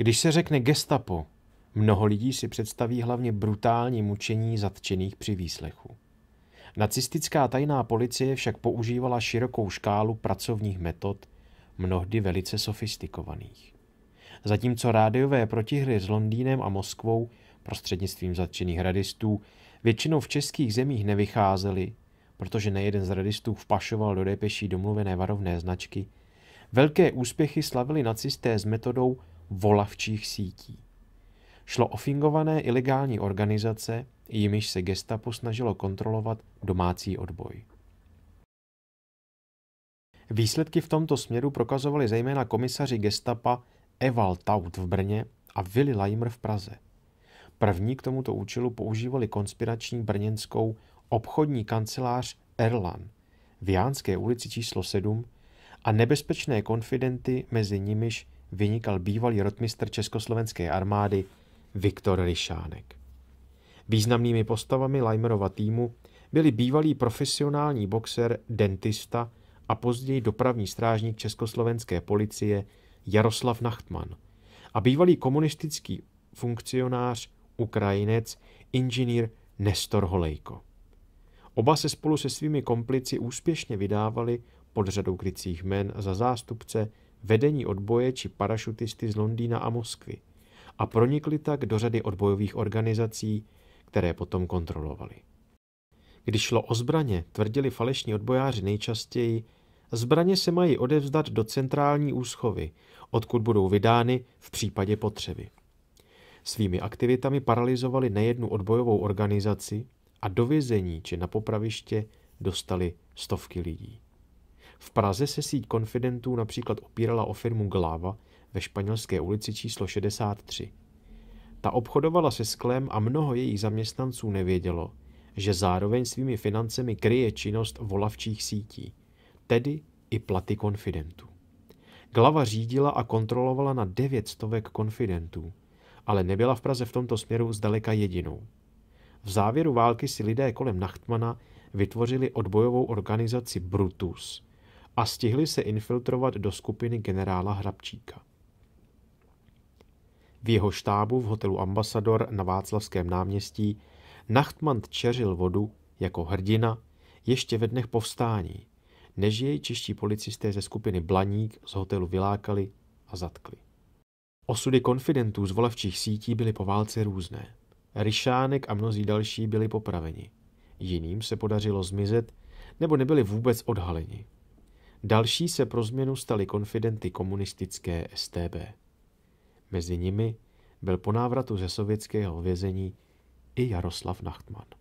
Když se řekne gestapo, mnoho lidí si představí hlavně brutální mučení zatčených při výslechu. Nacistická tajná policie však používala širokou škálu pracovních metod, mnohdy velice sofistikovaných. Zatímco rádiové protihry s Londýnem a Moskvou prostřednictvím zatčených radistů většinou v českých zemích nevycházely, protože nejeden z radistů vpašoval do depeší domluvené varovné značky, velké úspěchy slavili nacisté s metodou volavčích sítí. Šlo o fingované ilegální organizace, jimiž se gestapo snažilo kontrolovat domácí odboj. Výsledky v tomto směru prokazovali zejména komisaři gestapa Eval Taut v Brně a Willy Leimer v Praze. První k tomuto účelu používali konspirační brněnskou obchodní kancelář Erlan v Jánské ulici číslo 7 a nebezpečné konfidenty mezi nimiž vynikal bývalý rotmistr československé armády Viktor Ryšánek. Významnými postavami Leimerova týmu byli bývalý profesionální boxer, dentista a později dopravní strážník československé policie Jaroslav Nachtman a bývalý komunistický funkcionář, Ukrajinec, inženýr Nestor Holejko. Oba se spolu se svými komplici úspěšně vydávali pod řadou krycích jmen za zástupce vedení odboje či parašutisty z Londýna a Moskvy a pronikli tak do řady odbojových organizací, které potom kontrolovali. Když šlo o zbraně, tvrdili falešní odbojáři nejčastěji, zbraně se mají odevzdat do centrální úschovy, odkud budou vydány v případě potřeby. Svými aktivitami paralizovali nejednu odbojovou organizaci a do vězení či na popraviště dostali stovky lidí. V Praze se síť konfidentů například opírala o firmu Glava ve španělské ulici číslo 63. Ta obchodovala se sklem a mnoho jejich zaměstnanců nevědělo, že zároveň svými financemi kryje činnost volavčích sítí, tedy i platy konfidentů. Glava řídila a kontrolovala na devět stovek konfidentů, ale nebyla v Praze v tomto směru zdaleka jedinou. V závěru války si lidé kolem Nachtmana vytvořili odbojovou organizaci Brutus, a stihli se infiltrovat do skupiny generála Hrabčíka. V jeho štábu v hotelu Ambasador na Václavském náměstí Nachtmand čeřil vodu jako hrdina ještě ve dnech povstání, než jej čeští policisté ze skupiny Blaník z hotelu vylákali a zatkli. Osudy konfidentů z volavčích sítí byly po válce různé. Ryšánek a mnozí další byli popraveni. Jiným se podařilo zmizet nebo nebyli vůbec odhaleni. Další se pro změnu stali konfidenty komunistické STB. Mezi nimi byl po návratu ze sovětského vězení i Jaroslav Nachtman.